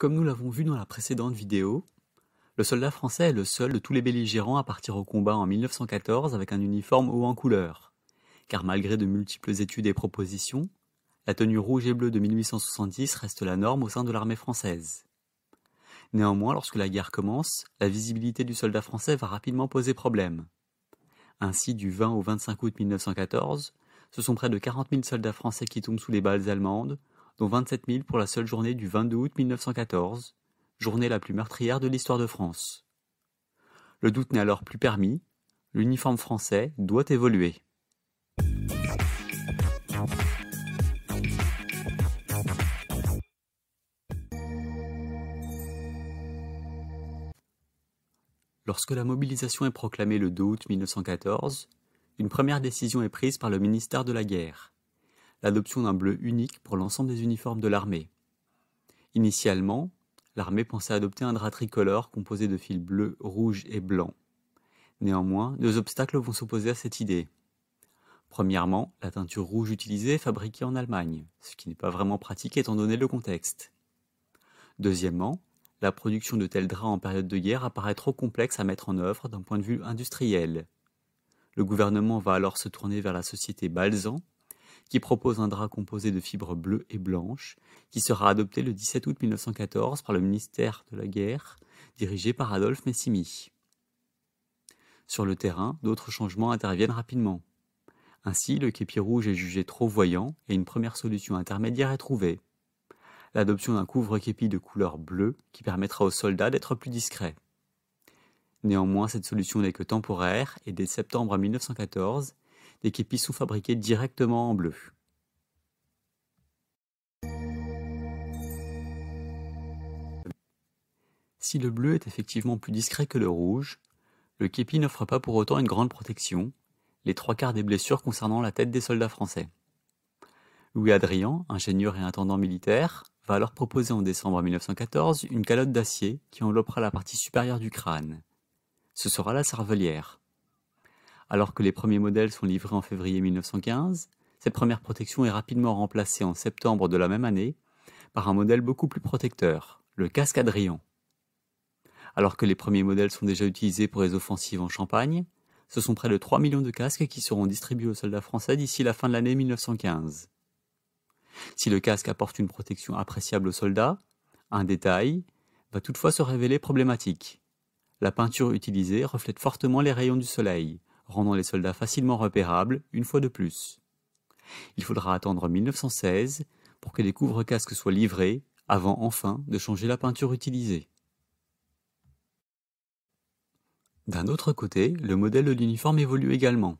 Comme nous l'avons vu dans la précédente vidéo, le soldat français est le seul de tous les belligérants à partir au combat en 1914 avec un uniforme haut en couleur. Car malgré de multiples études et propositions, la tenue rouge et bleue de 1870 reste la norme au sein de l'armée française. Néanmoins, lorsque la guerre commence, la visibilité du soldat français va rapidement poser problème. Ainsi, du 20 au 25 août 1914, ce sont près de 40 000 soldats français qui tombent sous les balles allemandes, dont 27 000 pour la seule journée du 22 août 1914, journée la plus meurtrière de l'histoire de France. Le doute n'est alors plus permis, l'uniforme français doit évoluer. Lorsque la mobilisation est proclamée le 2 août 1914, une première décision est prise par le ministère de la Guerre l'adoption d'un bleu unique pour l'ensemble des uniformes de l'armée. Initialement, l'armée pensait adopter un drap tricolore composé de fils bleus, rouge et blanc. Néanmoins, deux obstacles vont s'opposer à cette idée. Premièrement, la teinture rouge utilisée est fabriquée en Allemagne, ce qui n'est pas vraiment pratique étant donné le contexte. Deuxièmement, la production de tels draps en période de guerre apparaît trop complexe à mettre en œuvre d'un point de vue industriel. Le gouvernement va alors se tourner vers la société Balzan qui propose un drap composé de fibres bleues et blanches, qui sera adopté le 17 août 1914 par le ministère de la Guerre, dirigé par Adolphe Messimi. Sur le terrain, d'autres changements interviennent rapidement. Ainsi, le képi rouge est jugé trop voyant et une première solution intermédiaire est trouvée. L'adoption d'un couvre-képi de couleur bleue qui permettra aux soldats d'être plus discrets. Néanmoins, cette solution n'est que temporaire et dès septembre 1914, des képis sont fabriqués directement en bleu. Si le bleu est effectivement plus discret que le rouge, le képi n'offre pas pour autant une grande protection, les trois quarts des blessures concernant la tête des soldats français. Louis adrien ingénieur et intendant militaire, va alors proposer en décembre 1914 une calotte d'acier qui enveloppera la partie supérieure du crâne. Ce sera la cervelière alors que les premiers modèles sont livrés en février 1915, cette première protection est rapidement remplacée en septembre de la même année par un modèle beaucoup plus protecteur, le casque Adrian. Alors que les premiers modèles sont déjà utilisés pour les offensives en Champagne, ce sont près de 3 millions de casques qui seront distribués aux soldats français d'ici la fin de l'année 1915. Si le casque apporte une protection appréciable aux soldats, un détail va toutefois se révéler problématique. La peinture utilisée reflète fortement les rayons du soleil, rendant les soldats facilement repérables une fois de plus. Il faudra attendre 1916 pour que les couvre-casques soient livrés avant enfin de changer la peinture utilisée. D'un autre côté, le modèle de l'uniforme évolue également.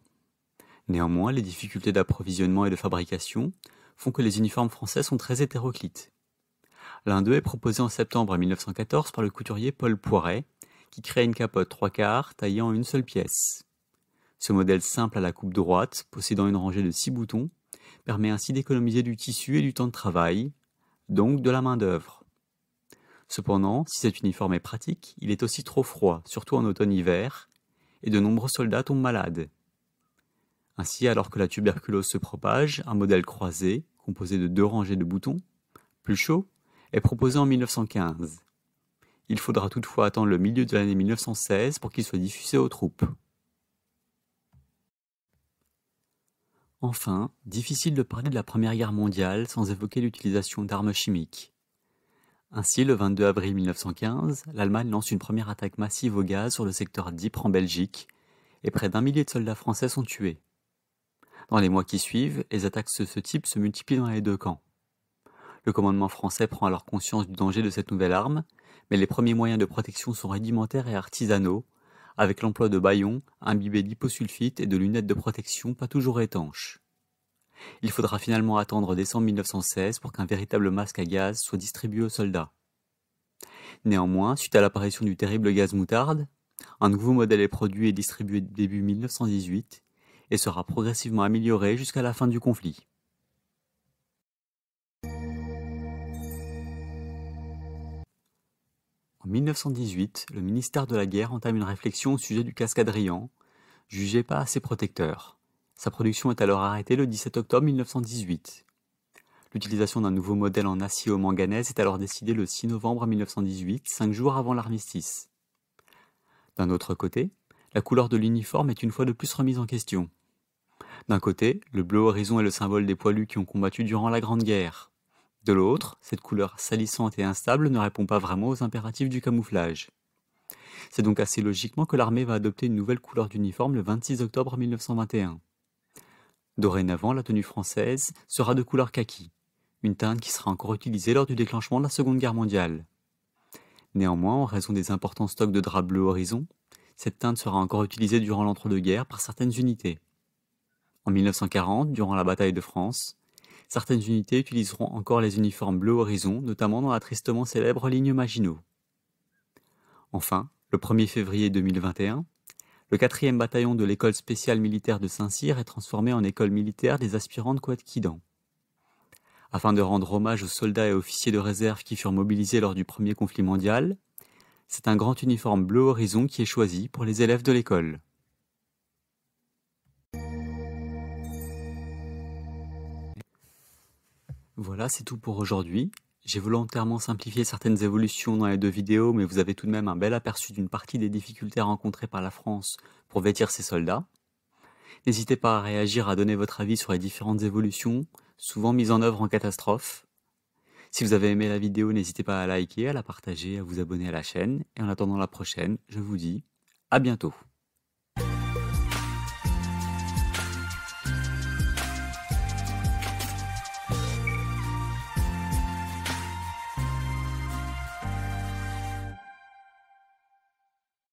Néanmoins, les difficultés d'approvisionnement et de fabrication font que les uniformes français sont très hétéroclites. L'un d'eux est proposé en septembre 1914 par le couturier Paul Poiret, qui crée une capote trois quarts taillée en une seule pièce. Ce modèle simple à la coupe droite, possédant une rangée de six boutons, permet ainsi d'économiser du tissu et du temps de travail, donc de la main-d'œuvre. Cependant, si cet uniforme est pratique, il est aussi trop froid, surtout en automne-hiver, et de nombreux soldats tombent malades. Ainsi, alors que la tuberculose se propage, un modèle croisé, composé de deux rangées de boutons, plus chaud, est proposé en 1915. Il faudra toutefois attendre le milieu de l'année 1916 pour qu'il soit diffusé aux troupes. Enfin, difficile de parler de la Première Guerre mondiale sans évoquer l'utilisation d'armes chimiques. Ainsi, le 22 avril 1915, l'Allemagne lance une première attaque massive au gaz sur le secteur d'Ypres en Belgique, et près d'un millier de soldats français sont tués. Dans les mois qui suivent, les attaques de ce type se multiplient dans les deux camps. Le commandement français prend alors conscience du danger de cette nouvelle arme, mais les premiers moyens de protection sont rudimentaires et artisanaux, avec l'emploi de baillons imbibés d'hyposulfite et de lunettes de protection pas toujours étanches. Il faudra finalement attendre décembre 1916 pour qu'un véritable masque à gaz soit distribué aux soldats. Néanmoins, suite à l'apparition du terrible gaz moutarde, un nouveau modèle est produit et distribué début 1918 et sera progressivement amélioré jusqu'à la fin du conflit. 1918, le ministère de la Guerre entame une réflexion au sujet du casque Adrian, jugé pas assez protecteur. Sa production est alors arrêtée le 17 octobre 1918. L'utilisation d'un nouveau modèle en acier au manganèse est alors décidée le 6 novembre 1918, cinq jours avant l'armistice. D'un autre côté, la couleur de l'uniforme est une fois de plus remise en question. D'un côté, le bleu horizon est le symbole des poilus qui ont combattu durant la Grande Guerre. De l'autre, cette couleur salissante et instable ne répond pas vraiment aux impératifs du camouflage. C'est donc assez logiquement que l'armée va adopter une nouvelle couleur d'uniforme le 26 octobre 1921. Dorénavant, la tenue française sera de couleur kaki, une teinte qui sera encore utilisée lors du déclenchement de la Seconde Guerre mondiale. Néanmoins, en raison des importants stocks de draps bleu horizon, cette teinte sera encore utilisée durant l'entre-deux-guerres par certaines unités. En 1940, durant la bataille de France, Certaines unités utiliseront encore les uniformes bleu horizon, notamment dans la tristement célèbre ligne Maginot. Enfin, le 1er février 2021, le 4e bataillon de l'école spéciale militaire de Saint-Cyr est transformé en école militaire des aspirants de Quadquidan. Afin de rendre hommage aux soldats et officiers de réserve qui furent mobilisés lors du premier conflit mondial, c'est un grand uniforme bleu horizon qui est choisi pour les élèves de l'école. Voilà, c'est tout pour aujourd'hui. J'ai volontairement simplifié certaines évolutions dans les deux vidéos, mais vous avez tout de même un bel aperçu d'une partie des difficultés rencontrées par la France pour vêtir ses soldats. N'hésitez pas à réagir, à donner votre avis sur les différentes évolutions, souvent mises en œuvre en catastrophe. Si vous avez aimé la vidéo, n'hésitez pas à liker, à la partager, à vous abonner à la chaîne. Et en attendant la prochaine, je vous dis à bientôt.